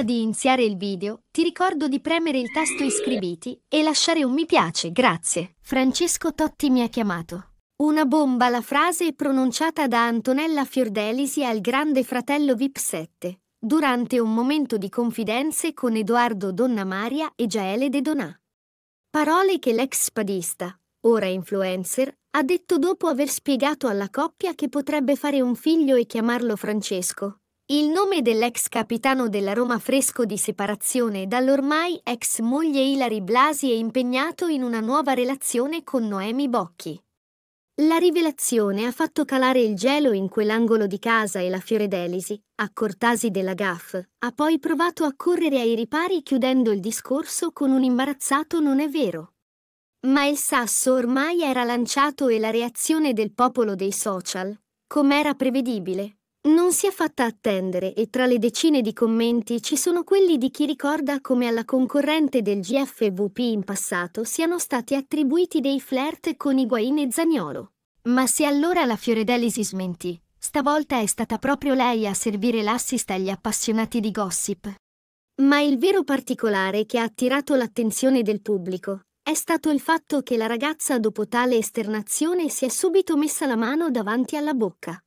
Prima di iniziare il video, ti ricordo di premere il tasto iscriviti e lasciare un mi piace, grazie. Francesco Totti mi ha chiamato. Una bomba la frase pronunciata da Antonella Fiordelisi al grande fratello VIP 7, durante un momento di confidenze con Edoardo Donnamaria e Gaele De Donà. Parole che l'ex spadista, ora influencer, ha detto dopo aver spiegato alla coppia che potrebbe fare un figlio e chiamarlo Francesco, il nome dell'ex capitano della Roma fresco di separazione dall'ormai ex moglie Ilari Blasi è impegnato in una nuova relazione con Noemi Bocchi. La rivelazione ha fatto calare il gelo in quell'angolo di casa e la Fioredelisi, cortasi della GAF, ha poi provato a correre ai ripari chiudendo il discorso con un imbarazzato non è vero. Ma il sasso ormai era lanciato e la reazione del popolo dei social, com'era prevedibile, non si è fatta attendere e tra le decine di commenti ci sono quelli di chi ricorda come alla concorrente del GFVP in passato siano stati attribuiti dei flirt con Iguain e Zagnolo. Ma se allora la Fioredelli si smentì, stavolta è stata proprio lei a servire l'assist agli appassionati di gossip. Ma il vero particolare che ha attirato l'attenzione del pubblico è stato il fatto che la ragazza dopo tale esternazione si è subito messa la mano davanti alla bocca.